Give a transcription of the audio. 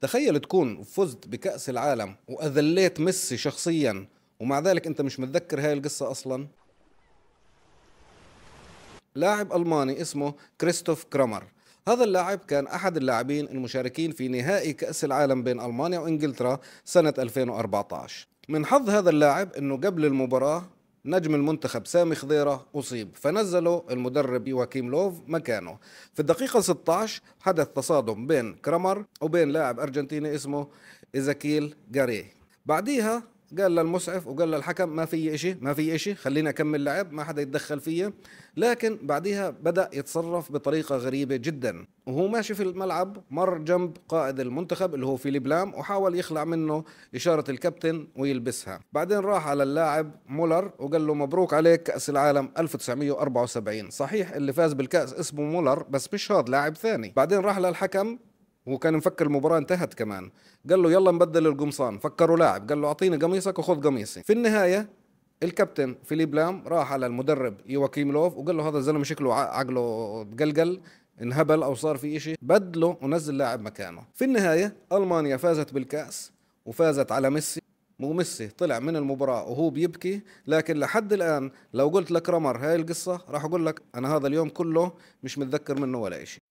تخيل تكون فزت بكأس العالم وأذليت ميسي شخصيا ومع ذلك أنت مش متذكر هاي القصة أصلا لاعب ألماني اسمه كريستوف كرامر هذا اللاعب كان أحد اللاعبين المشاركين في نهائي كأس العالم بين ألمانيا وإنجلترا سنة 2014 من حظ هذا اللاعب أنه قبل المباراة نجم المنتخب سامي خضيرة أصيب فنزله المدرب يواكيم لوف مكانه في الدقيقة 16 حدث تصادم بين كرامر وبين لاعب أرجنتيني اسمه إزاكيل جاري بعديها قال للمسعف وقال للحكم ما في شيء ما في شيء خلينا أكمل لعب ما حدا يتدخل فيه لكن بعدها بدأ يتصرف بطريقة غريبة جدا وهو ماشي في الملعب مر جنب قائد المنتخب اللي هو فيليب لام وحاول يخلع منه إشارة الكابتن ويلبسها بعدين راح على اللاعب مولر وقال له مبروك عليك كأس العالم 1974 صحيح اللي فاز بالكأس اسمه مولر بس مش هذا لاعب ثاني بعدين راح للحكم هو كان مفكر المباراة انتهت كمان قال له يلا نبدل القمصان فكروا لاعب قال له أعطيني قميصك وخذ قميصي في النهاية الكابتن فيليب لام راح على المدرب يواكيم لوف وقال له هذا الزلمه شكله عقله تقلقل انهبل او صار في إشي بدله ونزل لاعب مكانه في النهايه المانيا فازت بالكاس وفازت على ميسي وميسي طلع من المباراة وهو بيبكي لكن لحد الآن لو قلت لك رمر هاي القصة راح أقول لك أنا هذا اليوم كله مش متذكر منه ولا إشي